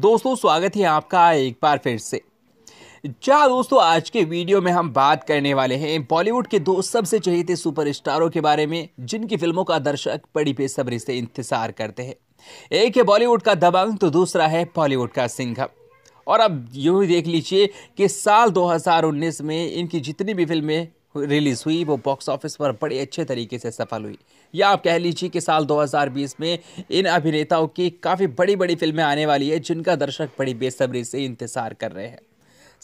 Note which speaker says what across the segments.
Speaker 1: दोस्तों स्वागत है आपका एक बार फिर से क्या दोस्तों आज के वीडियो में हम बात करने वाले हैं बॉलीवुड के दो सबसे चहेते सुपरस्टारों के बारे में जिनकी फिल्मों का दर्शक बड़ी बेसब्री से इंतजार करते हैं एक है बॉलीवुड का दबंग तो दूसरा है बॉलीवुड का सिंघम और अब यूँ देख लीजिए कि साल 2019 में इनकी जितनी भी फिल्में रिलीज़ हुई वो बॉक्स ऑफिस पर बड़े अच्छे तरीके से सफल हुई या आप कह लीजिए कि साल 2020 में इन अभिनेताओं की काफ़ी बड़ी बड़ी फिल्में आने वाली है जिनका दर्शक बड़ी बेसब्री से इंतज़ार कर रहे हैं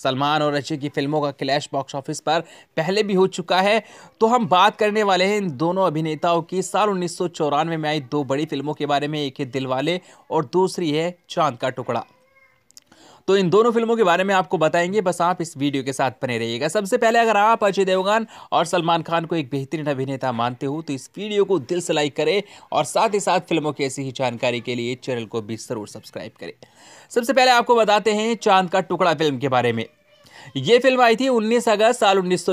Speaker 1: सलमान और अजय की फिल्मों का क्लैश बॉक्स ऑफिस पर पहले भी हो चुका है तो हम बात करने वाले हैं इन दोनों अभिनेताओं की साल उन्नीस में आई दो बड़ी फिल्मों के बारे में एक है दिलवाले और दूसरी है चांद का टुकड़ा तो इन दोनों फिल्मों के बारे में आपको बताएंगे बस आप इस वीडियो के साथ बने रहिएगा सबसे पहले अगर आप अजय देवगन और सलमान खान को एक बेहतरीन अभिनेता मानते हो तो इस वीडियो को दिल से लाइक करें और साथ ही साथ फिल्मों की ऐसी ही जानकारी के लिए चैनल को भी ज़रूर सब्सक्राइब करें सबसे पहले आपको बताते हैं चांद का टुकड़ा फिल्म के बारे में ये फिल्म आई थी 19 अगस्त साल उन्नीस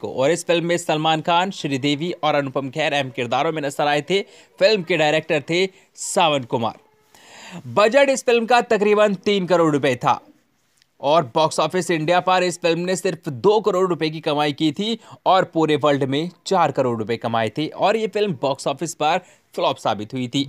Speaker 1: को और इस फिल्म में सलमान खान श्रीदेवी और अनुपम खैर अहम किरदारों में नजर आए थे फिल्म के डायरेक्टर थे सावन कुमार बजट इस फिल्म का तकरीबन तीन करोड़ रुपए था और बॉक्स ऑफिस इंडिया पर इस फिल्म ने सिर्फ दो करोड़ रुपए की कमाई की थी और पूरे वर्ल्ड में चार करोड़ रुपए कमाए थे और ये फिल्म बॉक्स ऑफिस पर फ्लॉप साबित हुई थी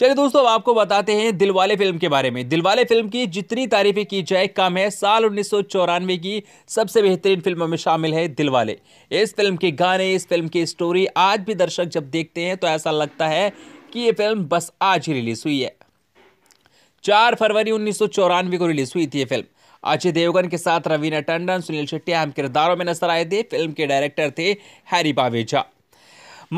Speaker 1: चलिए दोस्तों अब आपको बताते हैं दिलवाले फिल्म के बारे में दिलवाले फिल्म की जितनी तारीफें की जाए कम है साल उन्नीस की सबसे बेहतरीन फिल्मों में शामिल है दिलवाले इस फिल्म के गाने इस फिल्म की स्टोरी आज भी दर्शक जब देखते हैं तो ऐसा लगता है कि ये फिल्म बस आज ही रिलीज हुई है चार फरवरी उन्नीस को रिलीज हुई थी ये फिल्म अजय देवगन के साथ रवीना टंडन सुनील शेट्टी अहम किरदारों में नजर आए थे फिल्म के डायरेक्टर थे हैरी बावेजा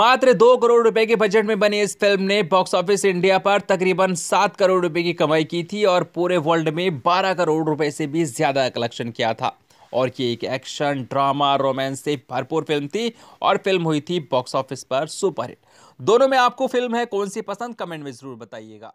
Speaker 1: मात्र दो करोड़ रुपए के बजट में बनी इस फिल्म ने बॉक्स ऑफिस इंडिया पर तकरीबन सात करोड़ रुपए की कमाई की थी और पूरे वर्ल्ड में बारह करोड़ रुपए से भी ज्यादा कलेक्शन किया था और ये एक एक्शन ड्रामा रोमांस से भरपूर फिल्म थी और फिल्म हुई थी बॉक्स ऑफिस पर सुपरहिट दोनों में आपको फिल्म है कौन सी पसंद कमेंट में जरूर बताइएगा